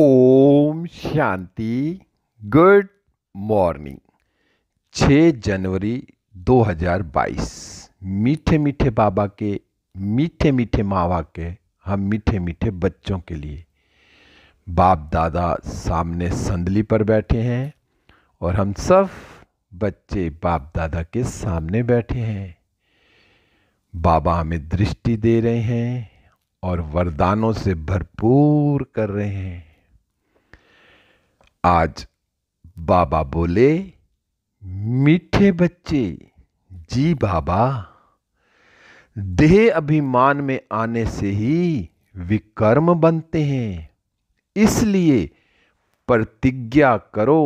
ओम शांति good morning 6 जनवरी 2022 मीठे मीठे बाबा के मीठे मीठे मावा के हम मीठे मीठे बच्चों के लिए बाप दादा सामने संदली पर बैठे हैं और हम सब बच्चे बाप दादा के सामने बैठे हैं बाबा हमें दृष्टि दे रहे हैं और वरदानों से भरपूर कर रहे हैं आज बाबा बोले मीठे बच्चे जी बाबा देह अभिमान में आने से ही विकर्म बनते हैं इसलिए प्रतिज्ञा करो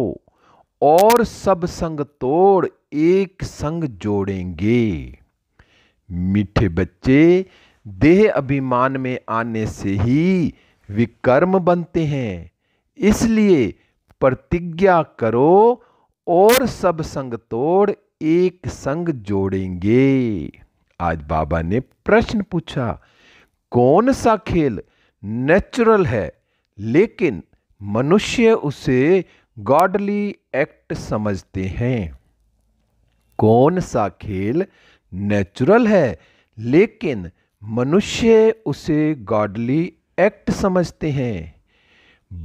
और सब संग तोड़ एक संग जोड़ेंगे मीठे बच्चे देह अभिमान में आने से ही विकर्म बनते हैं इसलिए प्रतिज्ञा करो और सब संग तोड़ एक संग जोड़ेंगे आज बाबा ने प्रश्न पूछा कौन सा खेल नेचुरल है लेकिन मनुष्य उसे गॉडली एक्ट समझते हैं कौन सा खेल नेचुरल है लेकिन मनुष्य उसे गॉडली एक्ट समझते हैं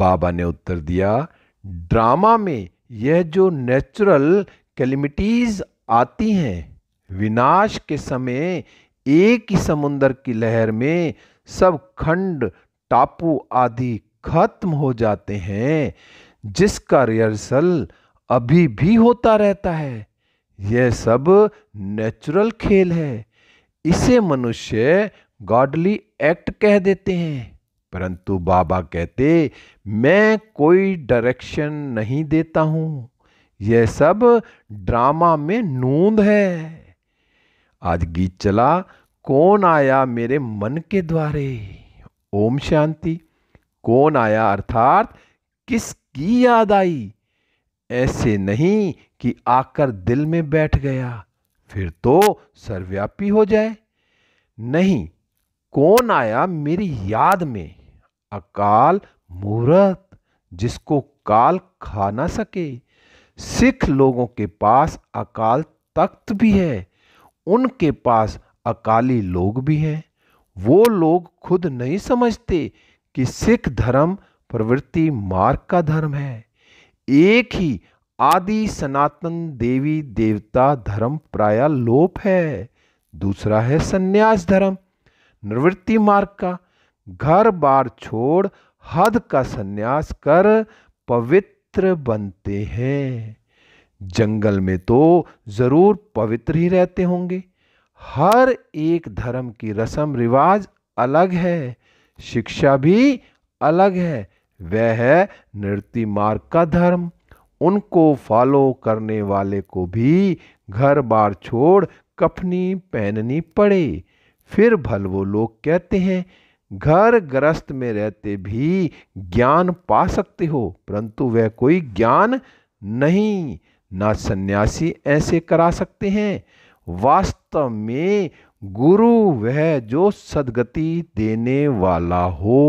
बाबा ने उत्तर दिया ड्रामा में यह जो नेचुरल कैलमिटीज़ आती हैं विनाश के समय एक ही समुंदर की लहर में सब खंड टापू आदि खत्म हो जाते हैं जिसका रिहर्सल अभी भी होता रहता है यह सब नेचुरल खेल है इसे मनुष्य गॉडली एक्ट कह देते हैं परंतु बाबा कहते मैं कोई डायरेक्शन नहीं देता हूँ यह सब ड्रामा में नूंद है आज गीत चला कौन आया मेरे मन के द्वारे ओम शांति कौन आया अर्थात किसकी याद आई ऐसे नहीं कि आकर दिल में बैठ गया फिर तो सर्वव्यापी हो जाए नहीं कौन आया मेरी याद में अकाल मूर्त जिसको काल खा ना सके सिख लोगों के पास अकाल तख्त भी है उनके पास अकाली लोग भी हैं वो लोग खुद नहीं समझते कि सिख धर्म प्रवृत्ति मार्ग का धर्म है एक ही आदि सनातन देवी देवता धर्म प्राय लोप है दूसरा है संन्यास धर्म निवृत्ति मार्ग का घर बार छोड़ हद का सन्यास कर पवित्र बनते हैं जंगल में तो ज़रूर पवित्र ही रहते होंगे हर एक धर्म की रसम रिवाज अलग है शिक्षा भी अलग है वह है नृत्य मार्ग का धर्म उनको फॉलो करने वाले को भी घर बार छोड़ कफनी पहननी पड़े फिर भल वो लोग कहते हैं घर ग्रस्त में रहते भी ज्ञान पा सकते हो परंतु वह कोई ज्ञान नहीं ना सन्यासी ऐसे करा सकते हैं वास्तव में गुरु वह जो सदगति देने वाला हो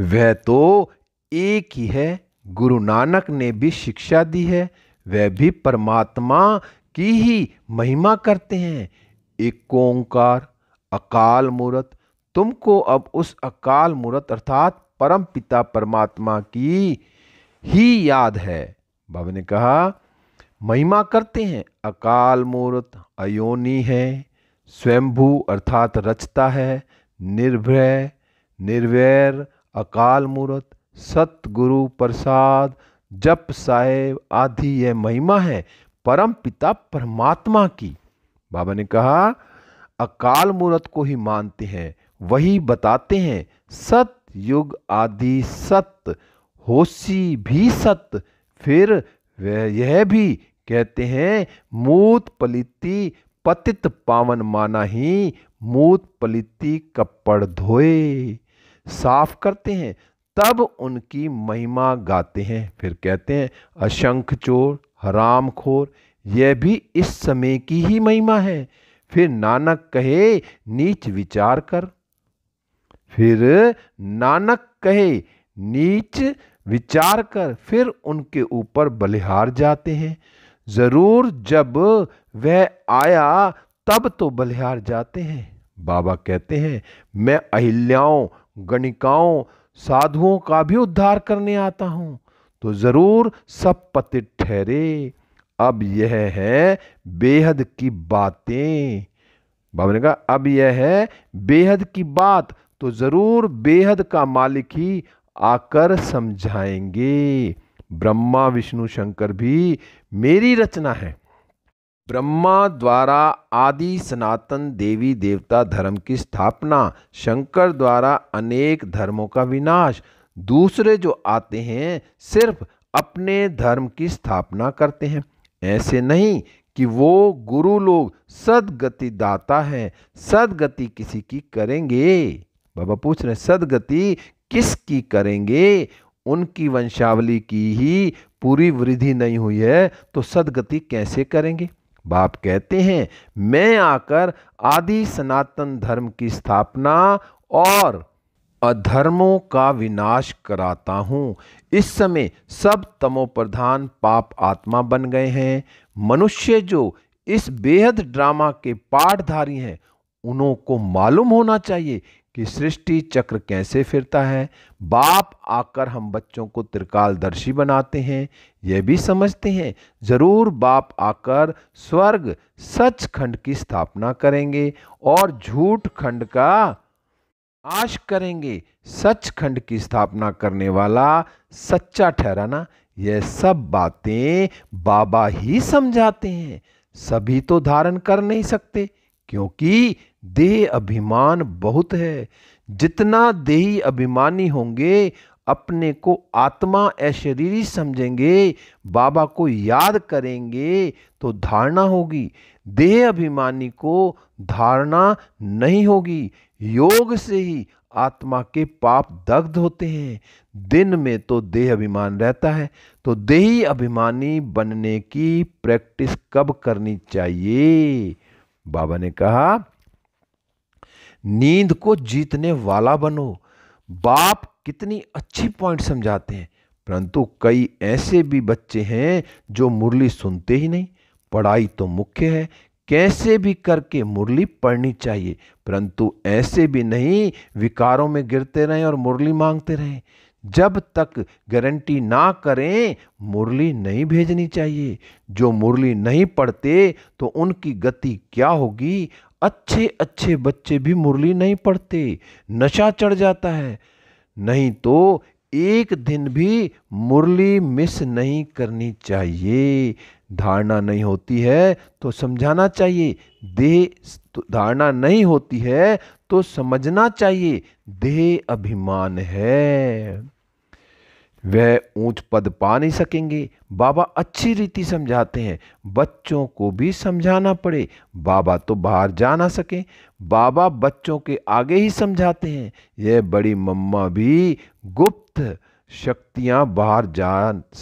वह तो एक ही है गुरु नानक ने भी शिक्षा दी है वह भी परमात्मा की ही महिमा करते हैं एक ओंकार अकाल मूर्त तुमको अब उस अकाल मूर्त अर्थात परम पिता परमात्मा की ही याद है बाबा ने कहा महिमा करते हैं अकाल मूर्त अयोनी है स्वयंभू अर्थात रचता है निर्भय निर्वैर अकाल मूर्त सतगुरु प्रसाद जप साहेब आदि यह महिमा है परम पिता परमात्मा की बाबा ने कहा अकाल मूर्त को ही मानते हैं वही बताते हैं सत युग आदि सत्य होशी भी सत्य फिर वह यह भी कहते हैं मूत पलिति पतित पावन माना ही मूत पलिति कपड़ धोए साफ करते हैं तब उनकी महिमा गाते हैं फिर कहते हैं अशंख चोर हराम खोर यह भी इस समय की ही महिमा है फिर नानक कहे नीच विचार कर फिर नानक कहे नीच विचार कर फिर उनके ऊपर बलिहार जाते हैं ज़रूर जब वह आया तब तो बलिहार जाते हैं बाबा कहते हैं मैं अहिल्याओं गणिकाओं साधुओं का भी उद्धार करने आता हूँ तो ज़रूर सब पति ठहरे अब यह है बेहद की बातें बाबा ने कहा अब यह है बेहद की बात तो ज़रूर बेहद का मालिक ही आकर समझाएंगे ब्रह्मा विष्णु शंकर भी मेरी रचना है ब्रह्मा द्वारा आदि सनातन देवी देवता धर्म की स्थापना शंकर द्वारा अनेक धर्मों का विनाश दूसरे जो आते हैं सिर्फ अपने धर्म की स्थापना करते हैं ऐसे नहीं कि वो गुरु लोग सदगति दाता हैं सदगति किसी की करेंगे बाबा पूछ रहे सदगति किसकी करेंगे उनकी वंशावली की ही पूरी वृद्धि नहीं हुई है तो सदगति कैसे करेंगे बाप कहते हैं मैं आकर आदि सनातन धर्म की स्थापना और अधर्मों का विनाश कराता हूँ इस समय सब तमोप्रधान पाप आत्मा बन गए हैं मनुष्य जो इस बेहद ड्रामा के पाठधारी हैं उन्हों को मालूम होना चाहिए कि सृष्टि चक्र कैसे फिरता है बाप आकर हम बच्चों को त्रिकालदर्शी बनाते हैं यह भी समझते हैं ज़रूर बाप आकर स्वर्ग सच खंड की स्थापना करेंगे और झूठ खंड का आश करेंगे सच खंड की स्थापना करने वाला सच्चा ठहराना यह सब बातें बाबा ही समझाते हैं सभी तो धारण कर नहीं सकते क्योंकि देह अभिमान बहुत है जितना देही अभिमानी होंगे अपने को आत्मा अशरीरी समझेंगे बाबा को याद करेंगे तो धारणा होगी देह अभिमानी को धारणा नहीं होगी योग से ही आत्मा के पाप दग्ध होते हैं दिन में तो देह अभिमान रहता है तो देही अभिमानी बनने की प्रैक्टिस कब करनी चाहिए बाबा ने कहा नींद को जीतने वाला बनो बाप कितनी अच्छी पॉइंट समझाते हैं परंतु कई ऐसे भी बच्चे हैं जो मुरली सुनते ही नहीं पढ़ाई तो मुख्य है कैसे भी करके मुरली पढ़नी चाहिए परंतु ऐसे भी नहीं विकारों में गिरते रहें और मुरली मांगते रहें जब तक गारंटी ना करें मुरली नहीं भेजनी चाहिए जो मुरली नहीं पढ़ते तो उनकी गति क्या होगी अच्छे अच्छे बच्चे भी मुरली नहीं पढ़ते नशा चढ़ जाता है नहीं तो एक दिन भी मुरली मिस नहीं करनी चाहिए धारणा नहीं होती है तो समझाना चाहिए देह धारणा नहीं होती है तो समझना चाहिए देह अभिमान है वह ऊंच पद पा नहीं सकेंगे बाबा अच्छी रीति समझाते हैं बच्चों को भी समझाना पड़े बाबा तो बाहर जा ना सके बाबा बच्चों के आगे ही समझाते हैं यह बड़ी मम्मा भी गुप्त शक्तियां बाहर जा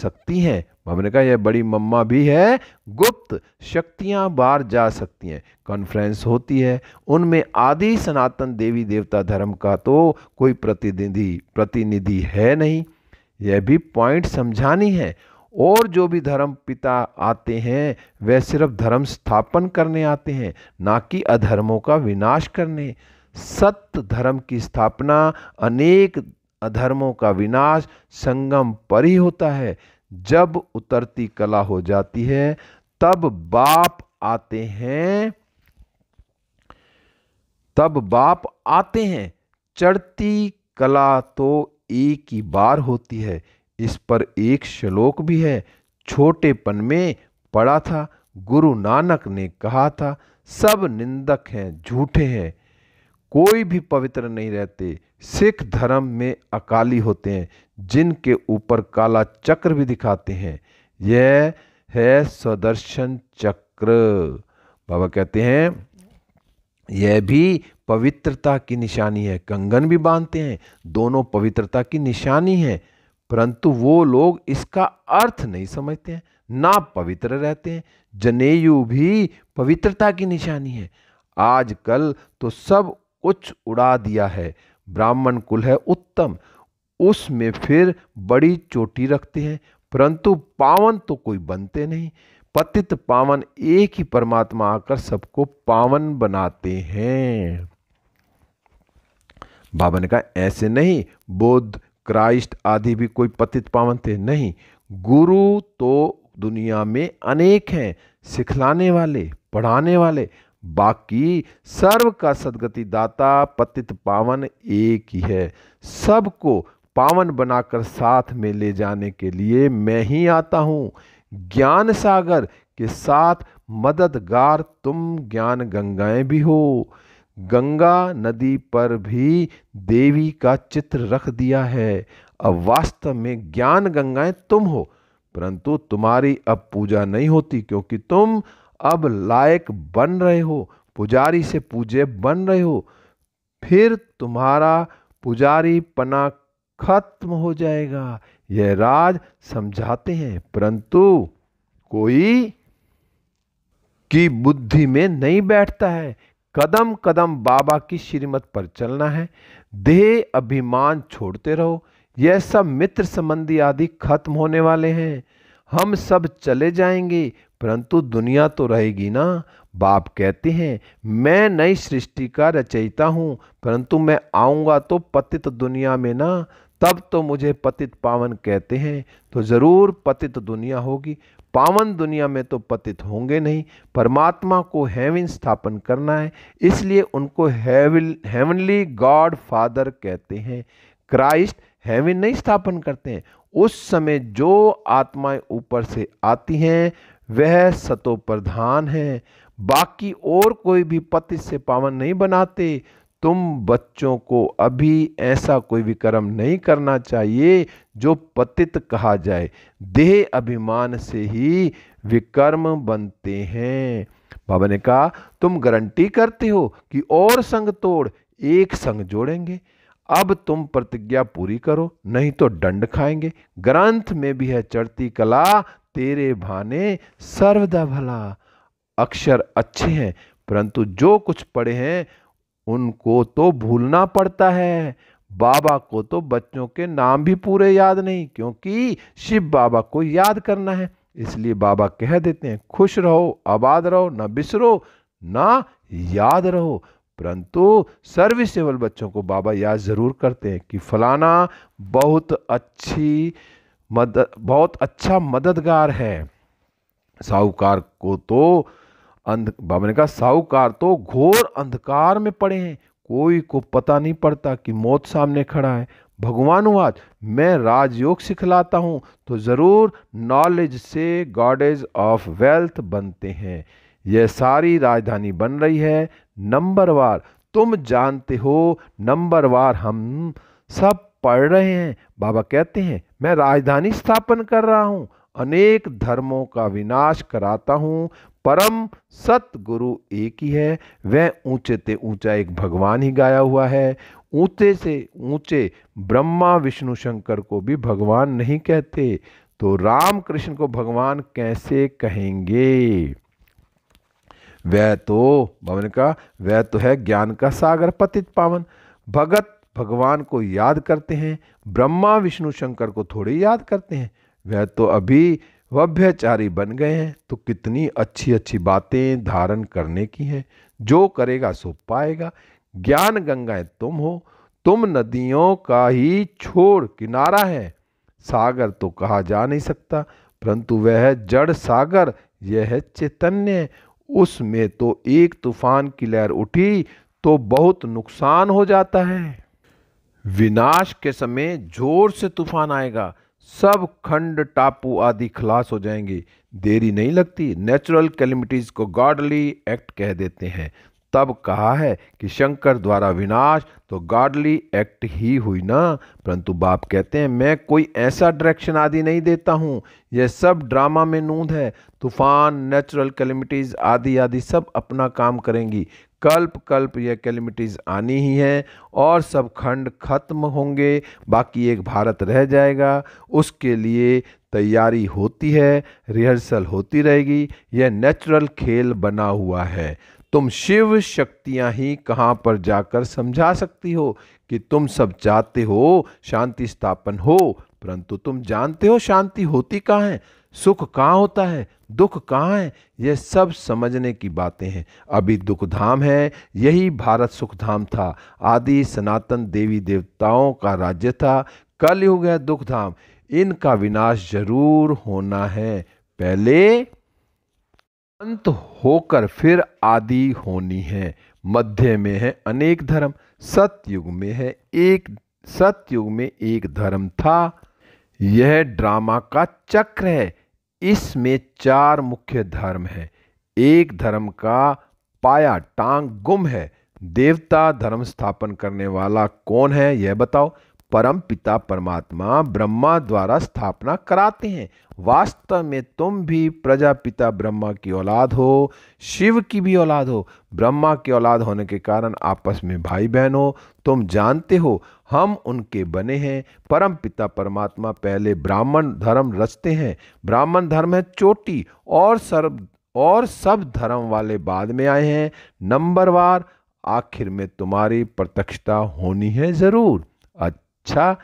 सकती हैं हमने कहा यह बड़ी मम्मा भी है गुप्त शक्तियां बाहर जा सकती हैं कॉन्फ्रेंस होती है उनमें आदि सनातन देवी देवता धर्म का तो कोई प्रतिनिधि प्रतिनिधि है नहीं यह भी पॉइंट समझानी है और जो भी धर्म पिता आते हैं वह सिर्फ धर्म स्थापन करने आते हैं ना कि अधर्मों का विनाश करने सत्य धर्म की स्थापना अनेक अधर्मों का विनाश संगम पर ही होता है जब उतरती कला हो जाती है तब बाप आते हैं तब बाप आते हैं चढ़ती कला तो एक ही बार होती है इस पर एक श्लोक भी है छोटेपन में पढ़ा था गुरु नानक ने कहा था सब निंदक हैं झूठे हैं कोई भी पवित्र नहीं रहते सिख धर्म में अकाली होते हैं जिनके ऊपर काला चक्र भी दिखाते हैं यह है स्वदर्शन चक्र बाबा कहते हैं यह भी पवित्रता की निशानी है कंगन भी बांधते हैं दोनों पवित्रता की निशानी है परंतु वो लोग इसका अर्थ नहीं समझते हैं ना पवित्र रहते हैं जनेयु भी पवित्रता की निशानी है आजकल तो सब कुछ उड़ा दिया है ब्राह्मण कुल है उत्तम उसमें फिर बड़ी चोटी रखते हैं परंतु पावन तो कोई बनते नहीं पतित पावन एक ही परमात्मा आकर सबको पावन बनाते हैं बाबा ने कहा ऐसे नहीं बौद्ध क्राइस्ट आदि भी कोई पतित पावन थे नहीं गुरु तो दुनिया में अनेक हैं सिखलाने वाले पढ़ाने वाले बाकी सर्व का सदगति दाता पतित पावन एक ही है सबको पावन बनाकर साथ में ले जाने के लिए मैं ही आता हूँ ज्ञान सागर के साथ मददगार तुम ज्ञान गंगाएं भी हो गंगा नदी पर भी देवी का चित्र रख दिया है अब वास्तव में ज्ञान गंगाएं तुम हो परंतु तुम्हारी अब पूजा नहीं होती क्योंकि तुम अब लायक बन रहे हो पुजारी से पूजे बन रहे हो फिर तुम्हारा पुजारी पना खत्म हो जाएगा यह राज समझाते हैं परंतु कोई की बुद्धि में नहीं बैठता है कदम कदम बाबा की श्रीमत पर चलना है देह अभिमान छोड़ते रहो यह सब मित्र संबंधी आदि खत्म होने वाले हैं हम सब चले जाएंगे परंतु दुनिया तो रहेगी ना बाप कहते हैं मैं नई सृष्टि का रचयिता हूँ परंतु मैं आऊँगा तो पतित दुनिया में ना तब तो मुझे पतित पावन कहते हैं तो ज़रूर पतित दुनिया होगी पावन दुनिया में तो पतित होंगे नहीं परमात्मा को हैविन स्थापन करना है इसलिए उनको हेविल हेवनली गॉड फादर कहते हैं क्राइस्ट हैविन नहीं स्थापन करते हैं उस समय जो आत्माएं ऊपर से आती हैं वह सतो प्रधान हैं बाकी और कोई भी पति से पावन नहीं बनाते तुम बच्चों को अभी ऐसा कोई भी कर्म नहीं करना चाहिए जो पतित कहा जाए देह अभिमान से ही विकर्म बनते हैं बाबा ने कहा तुम गारंटी करते हो कि और संग तोड़ एक संग जोड़ेंगे अब तुम प्रतिज्ञा पूरी करो नहीं तो दंड खाएंगे ग्रंथ में भी है चढ़ती कला तेरे भाने सर्वदा भला अक्षर अच्छे हैं परंतु जो कुछ पढ़े हैं उनको तो भूलना पड़ता है बाबा को तो बच्चों के नाम भी पूरे याद नहीं क्योंकि शिव बाबा को याद करना है इसलिए बाबा कह देते हैं खुश रहो आबाद रहो ना बिसरो ना याद रहो परंतु सर्विसेबल बच्चों को बाबा याद ज़रूर करते हैं कि फलाना बहुत अच्छी मदद बहुत अच्छा मददगार है साहूकार को तो अंध बाबा ने कहा साहूकार तो घोर अंधकार में पड़े हैं कोई को पता नहीं पड़ता कि मौत सामने खड़ा है भगवान आज मैं राजयोग सिखलाता हूँ तो ज़रूर नॉलेज से गॉडेज ऑफ वेल्थ बनते हैं यह सारी राजधानी बन रही है नंबर वार तुम जानते हो नंबर वार हम सब पढ़ रहे हैं बाबा कहते हैं मैं राजधानी स्थापन कर रहा हूँ अनेक धर्मों का विनाश कराता हूँ परम सतगुरु एक ही है वह ऊंचे ते ऊंचा एक भगवान ही गाया हुआ है ऊंचे से ऊंचे ब्रह्मा विष्णु शंकर को भी भगवान नहीं कहते तो राम कृष्ण को भगवान कैसे कहेंगे वह तो भवन का वह तो है ज्ञान का सागर पतित पावन भगत भगवान को याद करते हैं ब्रह्मा विष्णु शंकर को थोड़े याद करते हैं वह तो अभी वभ्यचारी बन गए हैं तो कितनी अच्छी अच्छी बातें धारण करने की हैं जो करेगा सो पाएगा ज्ञान गंगाएं तुम हो तुम नदियों का ही छोड़ किनारा है सागर तो कहा जा नहीं सकता परंतु वह जड़ सागर यह है चैतन्य उसमें तो एक तूफान की लहर उठी तो बहुत नुकसान हो जाता है विनाश के समय जोर से तूफान आएगा सब खंड टापू आदि खलास हो जाएंगे देरी नहीं लगती नेचुरल कैलमिटीज को गॉडली एक्ट कह देते हैं तब कहा है कि शंकर द्वारा विनाश तो गॉडली एक्ट ही हुई ना परंतु बाप कहते हैं मैं कोई ऐसा डायरेक्शन आदि नहीं देता हूँ यह सब ड्रामा में नूंद है तूफान नेचुरल कैलमिटीज़ आदि आदि सब अपना काम करेंगी कल्प कल्प यह कैलमिटीज़ आनी ही हैं और सब खंड खत्म होंगे बाकी एक भारत रह जाएगा उसके लिए तैयारी होती है रिहर्सल होती रहेगी यह नेचुरल खेल बना हुआ है तुम शिव शक्तियां ही कहाँ पर जाकर समझा सकती हो कि तुम सब चाहते हो शांति स्थापन हो परंतु तुम जानते हो शांति होती कहाँ है सुख कहाँ होता है दुख कहाँ है यह सब समझने की बातें हैं अभी दुख धाम है यही भारत सुख धाम था आदि सनातन देवी देवताओं का राज्य था कल युग है दुख धाम इनका विनाश जरूर होना है पहले अंत होकर फिर आदि होनी है मध्य में है अनेक धर्म सतयुग में है एक सतयुग में एक धर्म था यह ड्रामा का चक्र है इसमें चार मुख्य धर्म है एक धर्म का पाया टांग गुम है देवता धर्म स्थापन करने वाला कौन है यह बताओ परम पिता परमात्मा ब्रह्मा द्वारा स्थापना कराते हैं वास्तव में तुम भी प्रजापिता ब्रह्मा की औलाद हो शिव की भी औलाद हो ब्रह्मा की औलाद होने के कारण आपस में भाई बहन हो तुम जानते हो हम उनके बने हैं परम पिता परमात्मा पहले ब्राह्मण धर्म रचते हैं ब्राह्मण धर्म है चोटी और सर्व और सब धर्म वाले बाद में आए हैं नंबरवार आखिर में तुम्हारी प्रत्यक्षता होनी है ज़रूर शिक्षा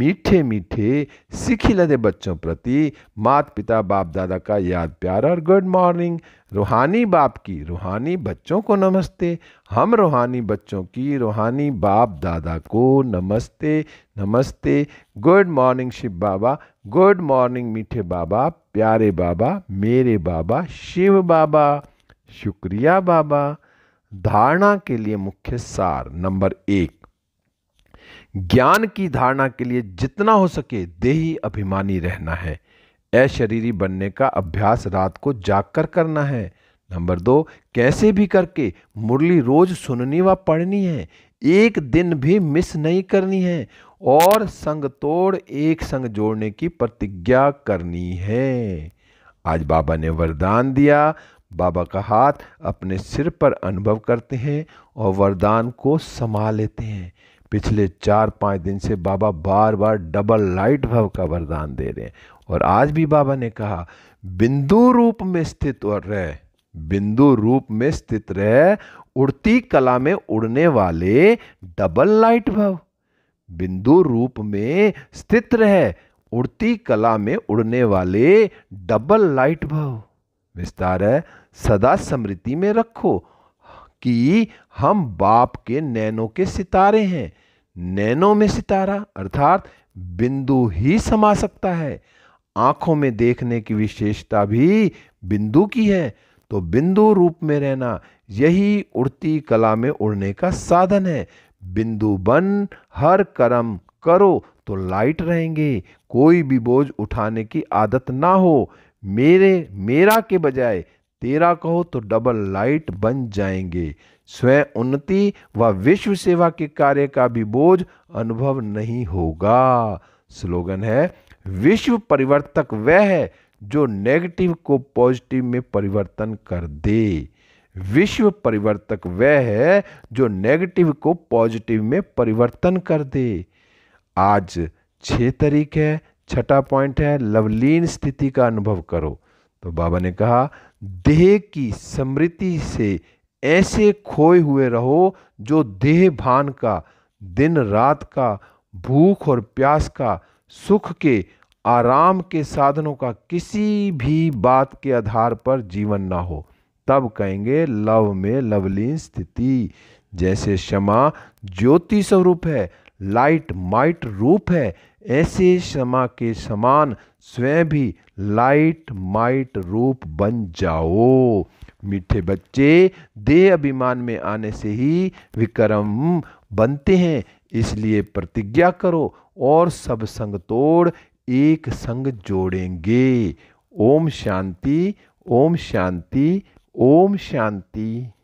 मीठे मीठे सीखी लदे बच्चों प्रति मात पिता बाप दादा का याद प्यार और गुड मॉर्निंग रूहानी बाप की रूहानी बच्चों को नमस्ते हम रूहानी बच्चों की रूहानी बाप दादा को नमस्ते नमस्ते good morning Shiv Baba good morning मीठे बाबा प्यारे बाबा मेरे बाबा शिव बाबा शुक्रिया बाबा धारणा के लिए मुख्य सार नंबर एक ज्ञान की धारणा के लिए जितना हो सके देही अभिमानी रहना है अशरीरी बनने का अभ्यास रात को जाग कर करना है नंबर दो कैसे भी करके मुरली रोज सुननी व पढ़नी है एक दिन भी मिस नहीं करनी है और संग तोड़ एक संग जोड़ने की प्रतिज्ञा करनी है आज बाबा ने वरदान दिया बाबा का हाथ अपने सिर पर अनुभव करते हैं और वरदान को समा लेते हैं पिछले चार पाँच दिन से बाबा बार बार डबल लाइट भव का वरदान दे रहे हैं और आज भी बाबा ने कहा बिंदु रूप में स्थित और रह बिंदु रूप में स्थित रह उड़ती कला में उड़ने वाले डबल लाइट भव बिंदु रूप में स्थित रह उड़ती कला में उड़ने वाले डबल लाइट भव विस्तार है सदा स्मृति में रखो कि हम बाप के नैनों के सितारे हैं नैनो में सितारा अर्थात बिंदु ही समा सकता है आंखों में देखने की विशेषता भी बिंदु की है तो बिंदु रूप में रहना यही उड़ती कला में उड़ने का साधन है बिंदु बन हर कर्म करो तो लाइट रहेंगे कोई भी बोझ उठाने की आदत ना हो मेरे मेरा के बजाय तेरा कहो तो डबल लाइट बन जाएंगे स्वयं उन्नति व विश्व सेवा के कार्य का भी बोझ अनुभव नहीं होगा स्लोगन है विश्व परिवर्तक वह है जो नेगेटिव को पॉजिटिव में परिवर्तन कर दे विश्व परिवर्तक वह है जो नेगेटिव को पॉजिटिव में परिवर्तन कर दे आज छह तारीख है छठा पॉइंट है लवलीन स्थिति का अनुभव करो तो बाबा ने कहा देह की समृद्धि से ऐसे खोए हुए रहो जो देह भान का दिन रात का भूख और प्यास का सुख के आराम के साधनों का किसी भी बात के आधार पर जीवन ना हो तब कहेंगे लव में लवलीन स्थिति जैसे क्षमा ज्योति स्वरूप है लाइट माइट रूप है ऐसे क्षमा के समान स्वयं भी लाइट माइट रूप बन जाओ मीठे बच्चे देह अभिमान में आने से ही विक्रम बनते हैं इसलिए प्रतिज्ञा करो और सब संग तोड़ एक संग जोड़ेंगे ओम शांति ओम शांति ओम शांति